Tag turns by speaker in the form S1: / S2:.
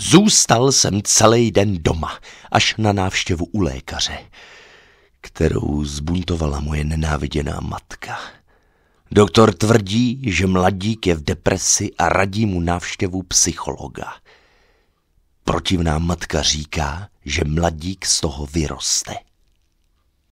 S1: Zůstal jsem celý den doma, až na návštěvu u lékaře, kterou zbuntovala moje nenáviděná matka. Doktor tvrdí, že mladík je v depresi a radí mu návštěvu psychologa. Protivná matka říká, že mladík z toho vyroste.